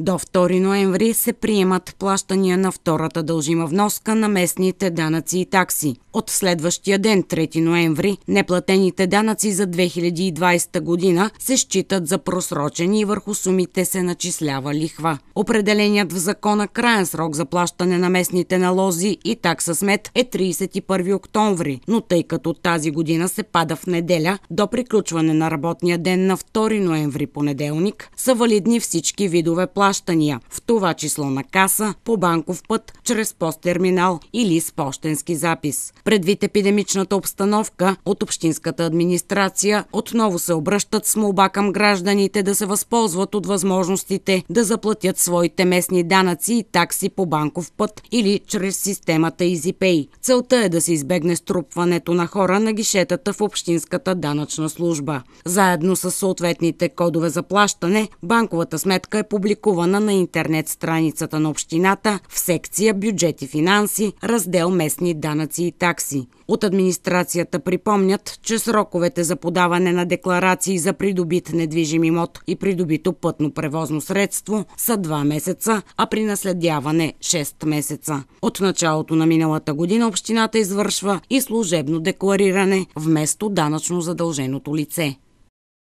До 2 ноември се приемат плащания на втората дължима вноска на местните данъци и такси. От следващия ден, 3 ноември, неплатените данъци за 2020 година се считат за просрочени и върху сумите се начислява лихва. Определеният в закона краен срок за плащане на местните налози и такса смет е 31 октомври, но тъй като тази година се пада в неделя, до приключване на работния ден на 2 ноември понеделник, са валидни всички видове плащания плащания, в това число на каса, по банков път, чрез посттерминал или с почтенски запис. Предвид епидемичната обстановка, от общинската администрация отново се обръщат с молба към гражданите да се възползват от възможностите да заплатят своите местни данъци и такси по банков път или чрез системата EasyPay. Целта е да се избегне струпването на хора на гишетата в общинската данъчна служба. Заедно с съответните кодове за плащане, банковата сметка е публикувана публикувана на интернет страницата на общината в секция Бюджет и финанси, раздел Местни данъци и такси. От администрацията припомнят, че сроковете за подаване на декларации за придобит недвижим имот и придобито пътно превозно средство са 2 месеца, а при наследяване 6 месеца. От началото на миналата година общината извършва и служебно деклариране вместо данъчно задълженото лице.